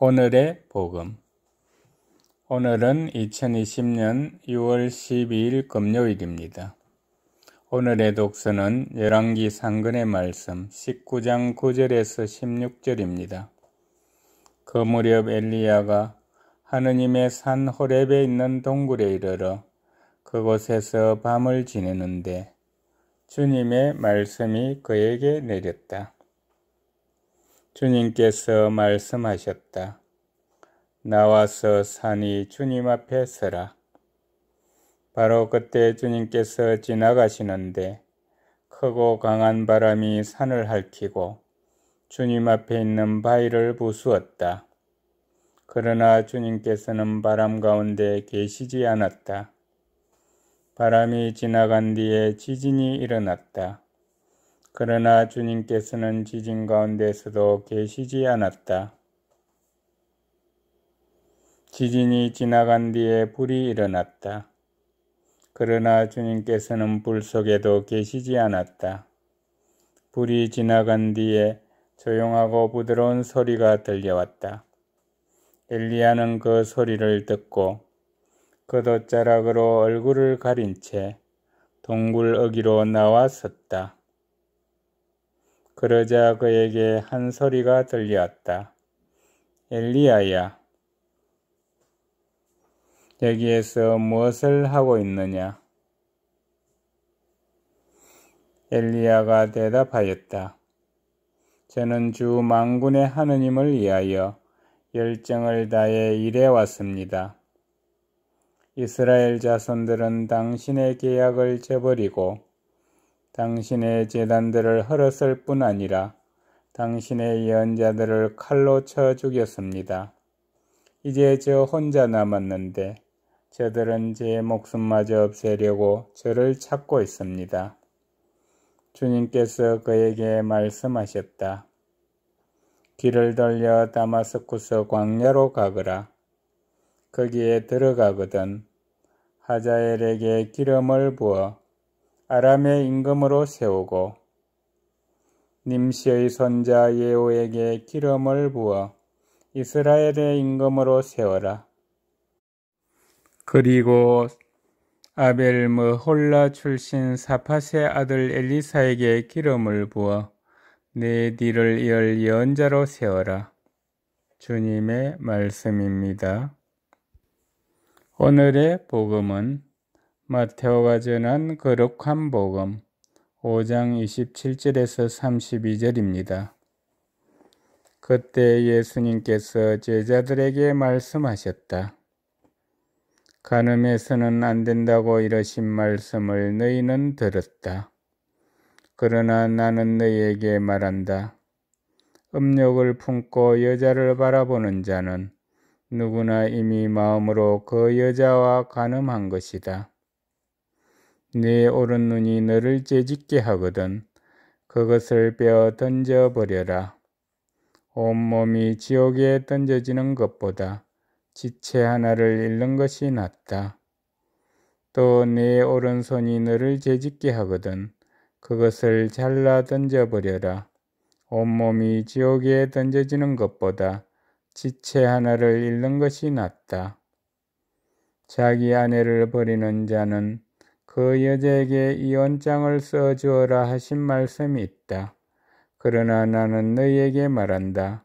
오늘의 복음. 오늘은 2020년 6월 12일 금요일입니다. 오늘의 독서는 열왕기 상근의 말씀 19장 9절에서 16절입니다. 그 무렵 엘리야가 하느님의 산 호렙에 있는 동굴에 이르러 그곳에서 밤을 지내는데 주님의 말씀이 그에게 내렸다. 주님께서 말씀하셨다. 나와서 산이 주님 앞에 서라. 바로 그때 주님께서 지나가시는데 크고 강한 바람이 산을 핥히고 주님 앞에 있는 바위를 부수었다. 그러나 주님께서는 바람 가운데 계시지 않았다. 바람이 지나간 뒤에 지진이 일어났다. 그러나 주님께서는 지진 가운데서도 계시지 않았다. 지진이 지나간 뒤에 불이 일어났다. 그러나 주님께서는 불 속에도 계시지 않았다. 불이 지나간 뒤에 조용하고 부드러운 소리가 들려왔다. 엘리야는 그 소리를 듣고 겉옷자락으로 얼굴을 가린 채 동굴 어기로 나와 섰다. 그러자 그에게 한 소리가 들렸다. 엘리야야. 여기에서 무엇을 하고 있느냐? 엘리야가 대답하였다. 저는 주 망군의 하느님을 위하여 열정을 다해 일해 왔습니다. 이스라엘 자손들은 당신의 계약을 저버리고 당신의 재단들을 헐었을 뿐 아니라 당신의 예언자들을 칼로 쳐 죽였습니다. 이제 저 혼자 남았는데 저들은 제 목숨마저 없애려고 저를 찾고 있습니다. 주님께서 그에게 말씀하셨다. 길을 돌려 다마스쿠스 광야로 가거라. 거기에 들어가거든 하자엘에게 기름을 부어 아람의 임금으로 세우고 님시의 손자 예호에게 기름을 부어 이스라엘의 임금으로 세워라. 그리고 아벨 머홀라 출신 사팟의 아들 엘리사에게 기름을 부어 내 뒤를 이을 연자로 세워라. 주님의 말씀입니다. 오늘의 복음은 마테오가 전한 거룩한 복음 5장 27절에서 32절입니다. 그때 예수님께서 제자들에게 말씀하셨다. 가늠해서는 안 된다고 이러신 말씀을 너희는 들었다. 그러나 나는 너희에게 말한다. 음욕을 품고 여자를 바라보는 자는 누구나 이미 마음으로 그 여자와 가늠한 것이다. 네 오른 눈이 너를 재짓게 하거든 그것을 빼어 던져 버려라. 온몸이 지옥에 던져지는 것보다 지체 하나를 잃는 것이 낫다. 또 네 오른손이 너를 재짓게 하거든 그것을 잘라 던져 버려라. 온몸이 지옥에 던져지는 것보다 지체 하나를 잃는 것이 낫다. 자기 아내를 버리는 자는 그 여자에게 이 언장을 써 주어라 하신 말씀이 있다. 그러나 나는 너희에게 말한다.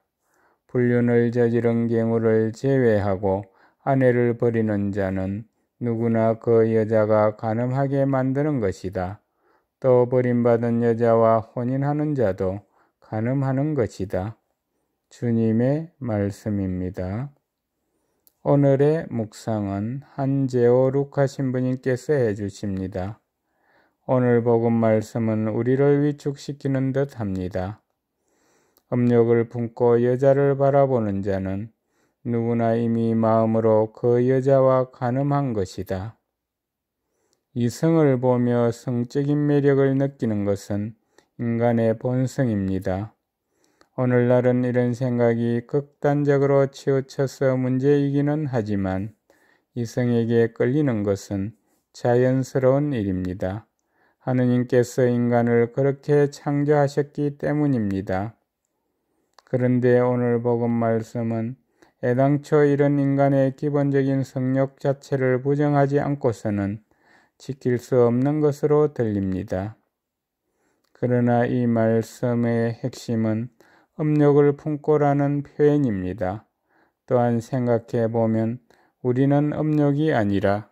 불륜을 저지른 경우를 제외하고 아내를 버리는 자는 누구나 그 여자가 가늠하게 만드는 것이다. 또 버림받은 여자와 혼인하는 자도 가늠하는 것이다. 주님의 말씀입니다. 오늘의 묵상은 한재호 루카 신부님께서 해주십니다. 오늘 복음 말씀은 우리를 위축시키는 듯 합니다. 음력을 품고 여자를 바라보는 자는 누구나 이미 마음으로 그 여자와 가늠한 것이다. 이성을 보며 성적인 매력을 느끼는 것은 인간의 본성입니다. 오늘날은 이런 생각이 극단적으로 치우쳐서 문제이기는 하지만 이성에게 끌리는 것은 자연스러운 일입니다. 하느님께서 인간을 그렇게 창조하셨기 때문입니다. 그런데 오늘 복음 말씀은 애당초 이런 인간의 기본적인 성욕 자체를 부정하지 않고서는 지킬 수 없는 것으로 들립니다. 그러나 이 말씀의 핵심은 음력을 품고라는 표현입니다. 또한 생각해 보면 우리는 음력이 아니라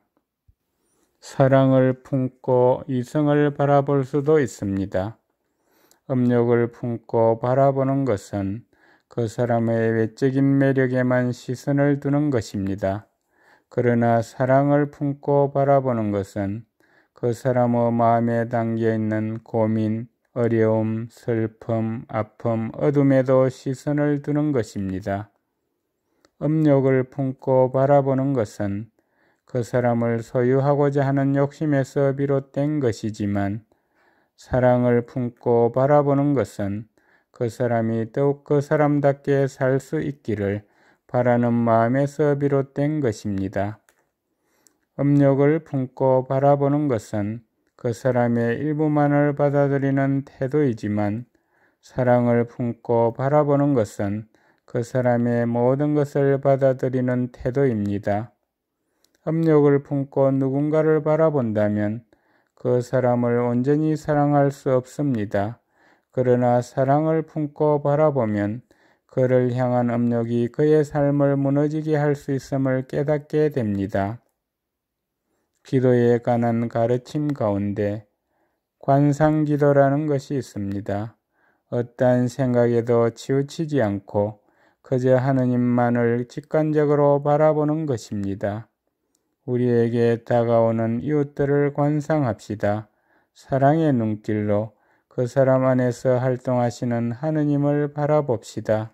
사랑을 품고 이성을 바라볼 수도 있습니다. 음력을 품고 바라보는 것은 그 사람의 외적인 매력에만 시선을 두는 것입니다. 그러나 사랑을 품고 바라보는 것은 그 사람의 마음에 담겨 있는 고민, 어려움, 슬픔, 아픔, 어둠에도 시선을 두는 것입니다. 음욕을 품고 바라보는 것은 그 사람을 소유하고자 하는 욕심에서 비롯된 것이지만 사랑을 품고 바라보는 것은 그 사람이 더욱 그 사람답게 살 수 있기를 바라는 마음에서 비롯된 것입니다. 음욕을 품고 바라보는 것은 그 사람의 일부만을 받아들이는 태도이지만 사랑을 품고 바라보는 것은 그 사람의 모든 것을 받아들이는 태도입니다. 압력을 품고 누군가를 바라본다면 그 사람을 온전히 사랑할 수 없습니다. 그러나 사랑을 품고 바라보면 그를 향한 음력이 그의 삶을 무너지게 할 수 있음을 깨닫게 됩니다. 기도에 관한 가르침 가운데 관상 기도라는 것이 있습니다. 어떠한 생각에도 치우치지 않고 그저 하느님만을 직관적으로 바라보는 것입니다. 우리에게 다가오는 이웃들을 관상합시다. 사랑의 눈길로 그 사람 안에서 활동하시는 하느님을 바라봅시다.